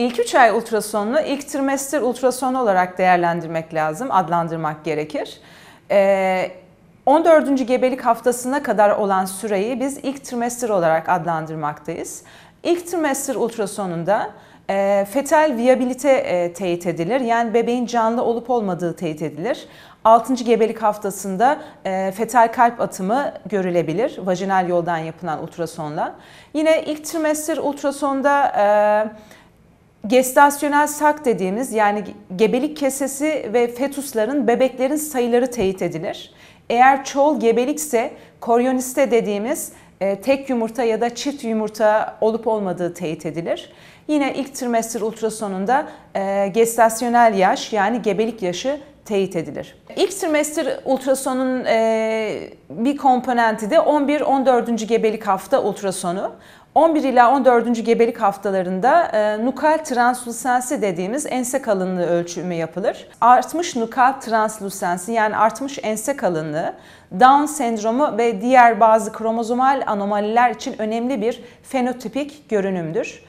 İlk 3 ay ultrasonunu ilk trimester ultrasonu olarak değerlendirmek lazım, adlandırmak gerekir. Ee, 14. gebelik haftasına kadar olan süreyi biz ilk trimester olarak adlandırmaktayız. İlk trimester ultrasonunda e, fetal viyabilite e, teyit edilir. Yani bebeğin canlı olup olmadığı teyit edilir. 6. gebelik haftasında e, fetal kalp atımı görülebilir vajinal yoldan yapılan ultrasonla. Yine ilk trimester ultrasonda e, gestasyonel sak dediğimiz yani gebelik kesesi ve fetusların bebeklerin sayıları teyit edilir. Eğer çoğul gebelikse koryoniste dediğimiz e, tek yumurta ya da çift yumurta olup olmadığı teyit edilir. Yine ilk trimester ultrasonunda e, gestasyonel yaş yani gebelik yaşı teyit edilir. İlk trimester ultrasonun e, bir komponenti de 11-14. gebelik hafta ultrasonu. 11 ila 14. gebelik haftalarında e, nukal translusensi dediğimiz ense kalınlığı ölçümü yapılır. Artmış nukal translusensi yani artmış ense kalınlığı Down sendromu ve diğer bazı kromozomal anomaliler için önemli bir fenotipik görünümdür.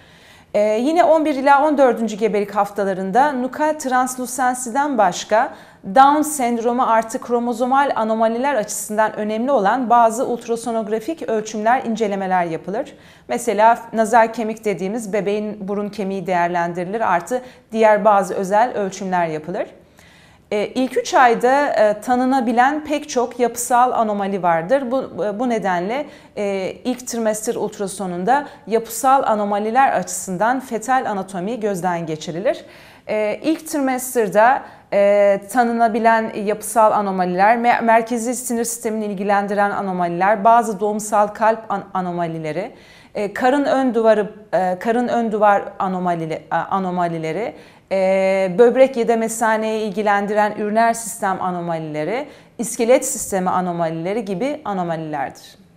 Ee, yine 11 ila 14. gebelik haftalarında nuka translüsensiden başka Down sendromu artı kromozomal anomaliler açısından önemli olan bazı ultrasonografik ölçümler, incelemeler yapılır. Mesela nazar kemik dediğimiz bebeğin burun kemiği değerlendirilir artı diğer bazı özel ölçümler yapılır. E, ilk 3 ayda e, tanınabilen pek çok yapısal anomali vardır. Bu, e, bu nedenle ilk trimester ultrasonunda yapısal anomaliler açısından fetal anatomi gözden geçirilir. İlk trimesterda e, tanınabilen yapısal anomaliler, merkezi sinir sistemini ilgilendiren anomaliler, bazı doğumsal kalp an- anomalileri, e, karın ön duvarı, e, karın ön duvar anomali- anomalileri, e, böbrek yedemesaneyi ilgilendiren üriner sistem anomalileri, iskelet sistemi anomalileri gibi anomalilerdir.